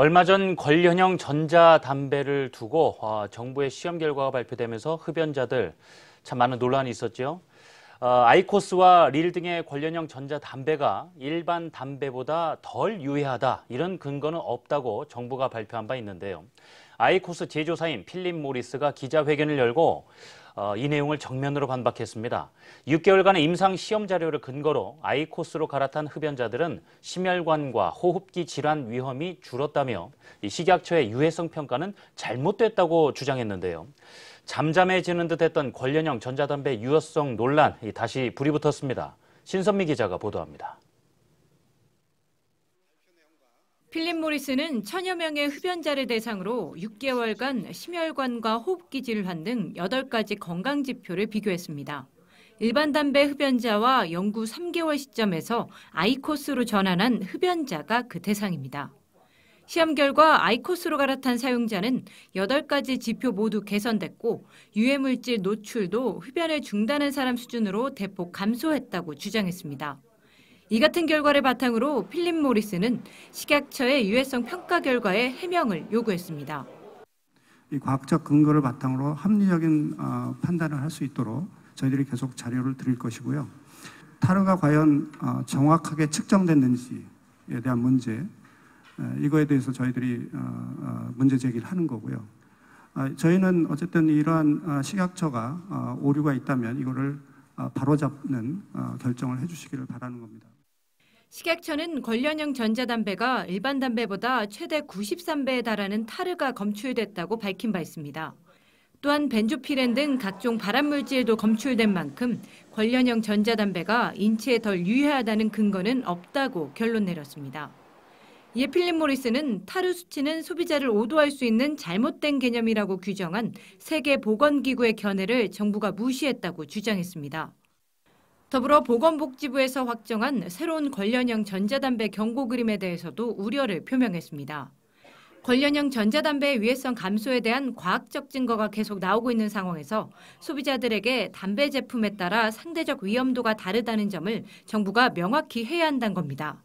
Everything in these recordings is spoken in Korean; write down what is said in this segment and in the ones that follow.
얼마 전 권련형 전자담배를 두고 아, 정부의 시험 결과가 발표되면서 흡연자들 참 많은 논란이 있었죠. 아, 아이코스와 릴 등의 관련형 전자담배가 일반 담배보다 덜 유해하다 이런 근거는 없다고 정부가 발표한 바 있는데요. 아이코스 제조사인 필립 모리스가 기자회견을 열고 어, 이 내용을 정면으로 반박했습니다. 6개월간의 임상 시험 자료를 근거로 아이코스로 갈아탄 흡연자들은 심혈관과 호흡기 질환 위험이 줄었다며 식약처의 유해성 평가는 잘못됐다고 주장했는데요. 잠잠해지는 듯했던 권련형 전자담배 유효성 논란 다시 불이 붙었습니다. 신선미 기자가 보도합니다. 필립 모리스는 천여 명의 흡연자를 대상으로 6개월간 심혈관과 호흡기 질환 등 8가지 건강 지표를 비교했습니다. 일반 담배 흡연자와 연구 3개월 시점에서 아이코스로 전환한 흡연자가 그 대상입니다. 시험 결과 아이코스로 갈아탄 사용자는 8가지 지표 모두 개선됐고 유해물질 노출도 흡연을 중단한 사람 수준으로 대폭 감소했다고 주장했습니다. 이 같은 결과를 바탕으로 필립 모리스는 식약처의 유해성 평가 결과에 해명을 요구했습니다. 이 과학적 근거를 바탕으로 합리적인 어, 판단을 할 수 있도록 저희들이 계속 자료를 드릴 것이고요. 타르가 과연 어, 정확하게 측정됐는지에 대한 문제, 이거에 대해서 저희들이 어, 어, 문제 제기를 하는 거고요. 아, 저희는 어쨌든 이러한 어, 식약처가 오류가 있다면 이거를 바로잡는 결정을 해주시기를 바라는 겁니다. 식약처는 관련형 전자담배가 일반 담배보다 최대 93배에 달하는 타르가 검출됐다고 밝힌 바 있습니다. 또한 벤조피렌 등 각종 발암물질도 검출된 만큼 관련형 전자담배가 인체에 덜 유해하다는 근거는 없다고 결론 내렸습니다. 이 필립 모리스는 타르 수치는 소비자를 오도할 수 있는 잘못된 개념이라고 규정한 세계보건기구의 견해를 정부가 무시했다고 주장했습니다. 더불어 보건복지부에서 확정한 새로운 관련형 전자담배 경고 그림에 대해서도 우려를 표명했습니다. 관련형 전자담배의 위해성 감소에 대한 과학적 증거가 계속 나오고 있는 상황에서 소비자들에게 담배 제품에 따라 상대적 위험도가 다르다는 점을 정부가 명확히 해야 한다는 겁니다.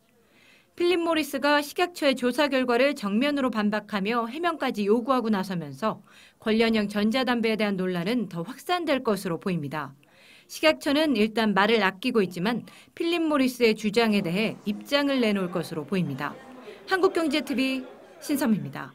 필립 모리스가 식약처의 조사 결과를 정면으로 반박하며 해명까지 요구하고 나서면서 관련형 전자담배에 대한 논란은 더 확산될 것으로 보입니다. 식약처는 일단 말을 아끼고 있지만 필립 모리스의 주장에 대해 입장을 내놓을 것으로 보입니다. 한국경제TV 신선입니다.